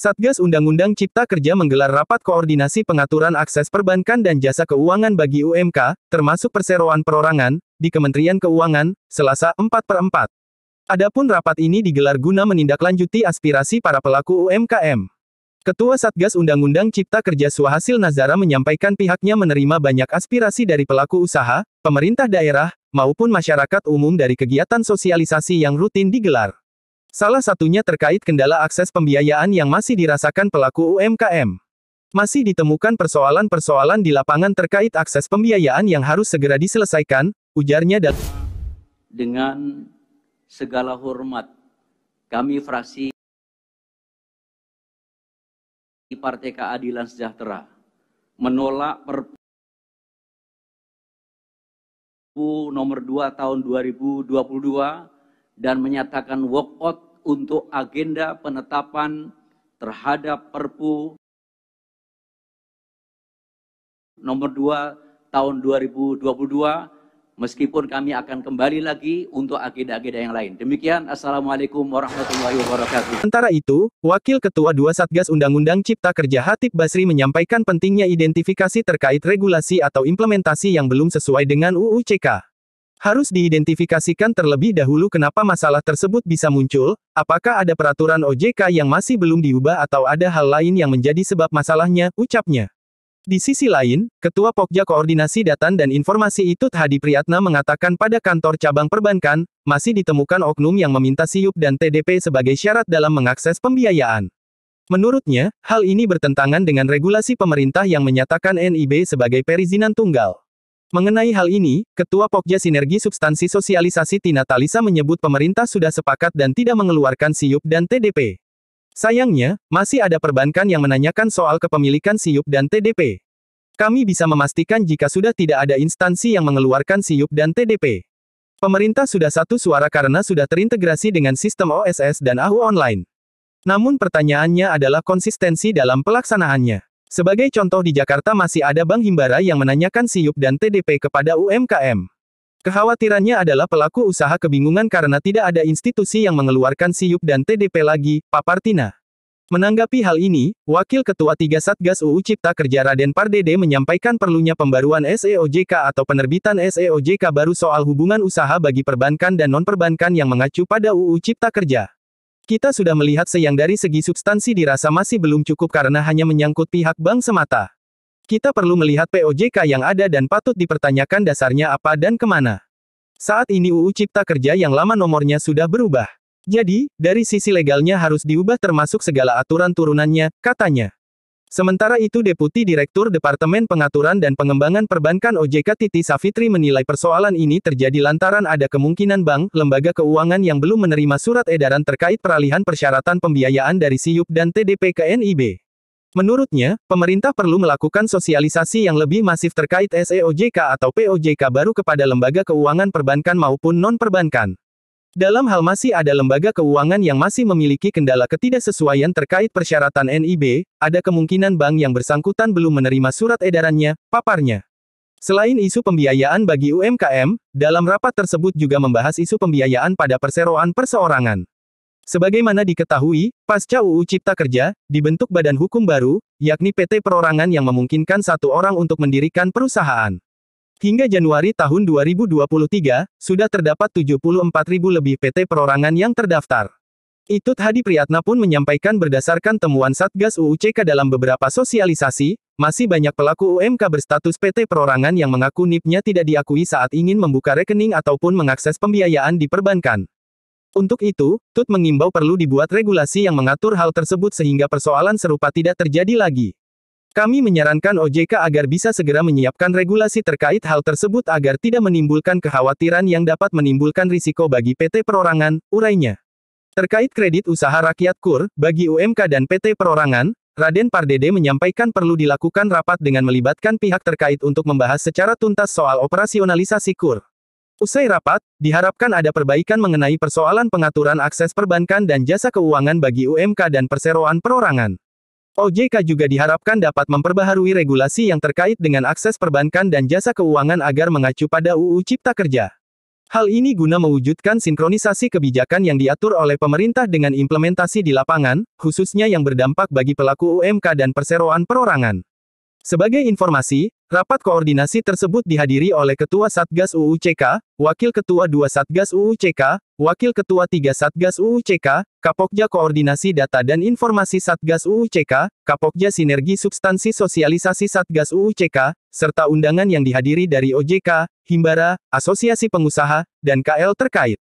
Satgas Undang-Undang Cipta Kerja menggelar rapat koordinasi pengaturan akses perbankan dan jasa keuangan bagi UMK, termasuk perseroan perorangan, di Kementerian Keuangan, Selasa 4 per 4. Adapun rapat ini digelar guna menindaklanjuti aspirasi para pelaku UMKM. Ketua Satgas Undang-Undang Cipta Kerja Suhasil Nazara menyampaikan pihaknya menerima banyak aspirasi dari pelaku usaha, pemerintah daerah, maupun masyarakat umum dari kegiatan sosialisasi yang rutin digelar. Salah satunya terkait kendala akses pembiayaan yang masih dirasakan pelaku UMKM. Masih ditemukan persoalan-persoalan di lapangan terkait akses pembiayaan yang harus segera diselesaikan, ujarnya dan dengan segala hormat kami fraksi Partai Keadilan Sejahtera menolak Perpu nomor 2 tahun 2022 dan menyatakan walkout untuk agenda penetapan terhadap Perpu nomor 2 tahun 2022 meskipun kami akan kembali lagi untuk agenda-agenda yang lain. Demikian, Assalamualaikum warahmatullahi wabarakatuh. Sementara itu, Wakil Ketua Dua Satgas Undang-Undang Cipta Kerja Hatip Basri menyampaikan pentingnya identifikasi terkait regulasi atau implementasi yang belum sesuai dengan UU CK. Harus diidentifikasikan terlebih dahulu kenapa masalah tersebut bisa muncul, apakah ada peraturan OJK yang masih belum diubah atau ada hal lain yang menjadi sebab masalahnya, ucapnya. Di sisi lain, Ketua Pokja Koordinasi Datan dan Informasi Itut Hadi Priyatna mengatakan pada kantor cabang perbankan, masih ditemukan oknum yang meminta SIUP dan TDP sebagai syarat dalam mengakses pembiayaan. Menurutnya, hal ini bertentangan dengan regulasi pemerintah yang menyatakan NIB sebagai perizinan tunggal. Mengenai hal ini, Ketua Pokja Sinergi Substansi Sosialisasi Tina Talisa menyebut pemerintah sudah sepakat dan tidak mengeluarkan SIUP dan TDP. Sayangnya, masih ada perbankan yang menanyakan soal kepemilikan SIUP dan TDP. Kami bisa memastikan jika sudah tidak ada instansi yang mengeluarkan SIUP dan TDP. Pemerintah sudah satu suara karena sudah terintegrasi dengan sistem OSS dan AHU online. Namun pertanyaannya adalah konsistensi dalam pelaksanaannya. Sebagai contoh di Jakarta masih ada Bank Himbara yang menanyakan SIUP dan TDP kepada UMKM. Kekhawatirannya adalah pelaku usaha kebingungan karena tidak ada institusi yang mengeluarkan SIUP dan TDP lagi, Papartina. Menanggapi hal ini, Wakil Ketua Tiga Satgas UU Cipta Kerja Raden Pardede menyampaikan perlunya pembaruan SEOJK atau penerbitan SEOJK baru soal hubungan usaha bagi perbankan dan non-perbankan yang mengacu pada UU Cipta Kerja. Kita sudah melihat seyang dari segi substansi dirasa masih belum cukup karena hanya menyangkut pihak bank semata. Kita perlu melihat POJK yang ada dan patut dipertanyakan dasarnya apa dan kemana. Saat ini UU Cipta Kerja yang lama nomornya sudah berubah. Jadi, dari sisi legalnya harus diubah termasuk segala aturan turunannya, katanya. Sementara itu Deputi Direktur Departemen Pengaturan dan Pengembangan Perbankan OJK Titi Safitri menilai persoalan ini terjadi lantaran ada kemungkinan bank, lembaga keuangan yang belum menerima surat edaran terkait peralihan persyaratan pembiayaan dari SIUP dan TDP ke NIB. Menurutnya, pemerintah perlu melakukan sosialisasi yang lebih masif terkait SEOJK atau POJK baru kepada lembaga keuangan perbankan maupun non-perbankan. Dalam hal masih ada lembaga keuangan yang masih memiliki kendala ketidaksesuaian terkait persyaratan NIB, ada kemungkinan bank yang bersangkutan belum menerima surat edarannya, paparnya. Selain isu pembiayaan bagi UMKM, dalam rapat tersebut juga membahas isu pembiayaan pada perseroan perseorangan. Sebagaimana diketahui, pasca UU Cipta Kerja, dibentuk badan hukum baru, yakni PT Perorangan yang memungkinkan satu orang untuk mendirikan perusahaan. Hingga Januari tahun 2023, sudah terdapat 74.000 lebih PT perorangan yang terdaftar. Itut Hadi Priyatna pun menyampaikan berdasarkan temuan Satgas UUCK dalam beberapa sosialisasi, masih banyak pelaku UMK berstatus PT perorangan yang mengaku NIP-nya tidak diakui saat ingin membuka rekening ataupun mengakses pembiayaan di perbankan. Untuk itu, Tut mengimbau perlu dibuat regulasi yang mengatur hal tersebut sehingga persoalan serupa tidak terjadi lagi. Kami menyarankan OJK agar bisa segera menyiapkan regulasi terkait hal tersebut agar tidak menimbulkan kekhawatiran yang dapat menimbulkan risiko bagi PT perorangan, urainya. Terkait kredit usaha rakyat KUR, bagi UMK dan PT perorangan, Raden Pardede menyampaikan perlu dilakukan rapat dengan melibatkan pihak terkait untuk membahas secara tuntas soal operasionalisasi KUR. Usai rapat, diharapkan ada perbaikan mengenai persoalan pengaturan akses perbankan dan jasa keuangan bagi UMK dan perseroan perorangan. OJK juga diharapkan dapat memperbaharui regulasi yang terkait dengan akses perbankan dan jasa keuangan agar mengacu pada UU Cipta Kerja. Hal ini guna mewujudkan sinkronisasi kebijakan yang diatur oleh pemerintah dengan implementasi di lapangan, khususnya yang berdampak bagi pelaku UMK dan perseroan perorangan. Sebagai informasi, Rapat koordinasi tersebut dihadiri oleh Ketua Satgas UUCK, Wakil Ketua 2 Satgas UUCK, Wakil Ketua 3 Satgas UUCK, Kapokja Koordinasi Data dan Informasi Satgas UUCK, Kapokja Sinergi Substansi Sosialisasi Satgas UUCK, serta undangan yang dihadiri dari OJK, Himbara, Asosiasi Pengusaha, dan KL terkait.